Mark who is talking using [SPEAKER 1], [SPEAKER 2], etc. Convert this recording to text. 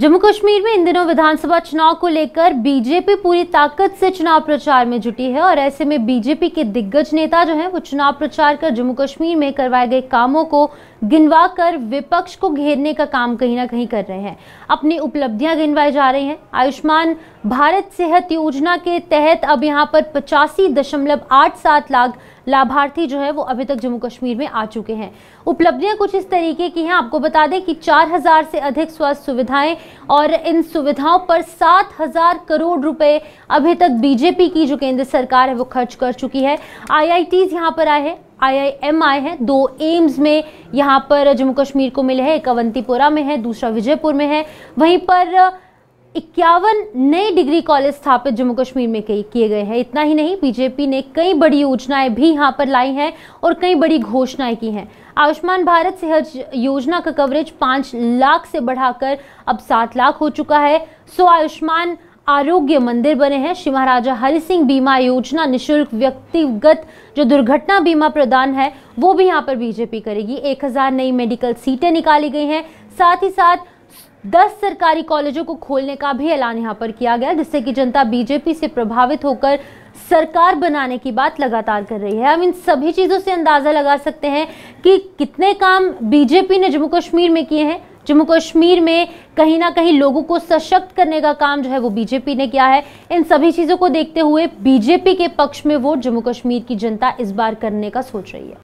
[SPEAKER 1] जम्मू कश्मीर में इन दिनों विधानसभा चुनाव को लेकर बीजेपी पूरी ताकत से चुनाव प्रचार में जुटी है और ऐसे में बीजेपी के दिग्गज नेता जो हैं वो चुनाव प्रचार कर जम्मू कश्मीर में करवाए गए कामों को गिनवा कर विपक्ष को घेरने का काम कहीं ना कहीं कर रहे हैं अपनी उपलब्धियां गिनवाई जा रही हैं आयुष्मान भारत सेहत योजना के तहत अब यहाँ पर पचासी दशमलव आठ सात लाख लाभार्थी जो है वो अभी तक जम्मू कश्मीर में आ चुके हैं उपलब्धियां कुछ इस तरीके की हैं आपको बता दें कि 4000 से अधिक स्वास्थ्य सुविधाएं और इन सुविधाओं पर 7000 करोड़ रुपए अभी तक बीजेपी की जो केंद्र सरकार है वो खर्च कर चुकी है आई आई यहाँ पर आए हैं आईआईएम आए हैं दो एम्स में यहाँ पर जम्मू कश्मीर को मिले हैं एक अवंतीपुरा में है दूसरा विजयपुर में है वहीं पर इक्यावन नए डिग्री कॉलेज स्थापित जम्मू कश्मीर में किए गए हैं इतना ही नहीं बीजेपी ने कई बड़ी योजनाएं भी यहाँ पर लाई हैं और कई बड़ी घोषणाएं की हैं आयुष्मान भारत सेहत योजना का कवरेज पाँच लाख से बढ़ाकर अब सात लाख हो चुका है सो आयुष्मान आरोग्य मंदिर बने हैं श्री महाराजा हरि सिंह बीमा योजना निशुल्क व्यक्तिगत जो दुर्घटना बीमा प्रदान है वो भी यहाँ पर बीजेपी करेगी एक हज़ार नई मेडिकल सीटें निकाली गई हैं साथ ही साथ दस सरकारी कॉलेजों को खोलने का भी ऐलान यहाँ पर किया गया जिससे कि जनता बीजेपी से प्रभावित होकर सरकार बनाने की बात लगातार कर रही है हम इन सभी चीज़ों से अंदाज़ा लगा सकते हैं कि कितने काम बीजेपी ने जम्मू कश्मीर में किए हैं जम्मू कश्मीर में कहीं ना कहीं लोगों को सशक्त करने का काम जो है वो बीजेपी ने किया है इन सभी चीज़ों को देखते हुए बीजेपी के पक्ष में वोट जम्मू कश्मीर की जनता इस बार करने का सोच रही है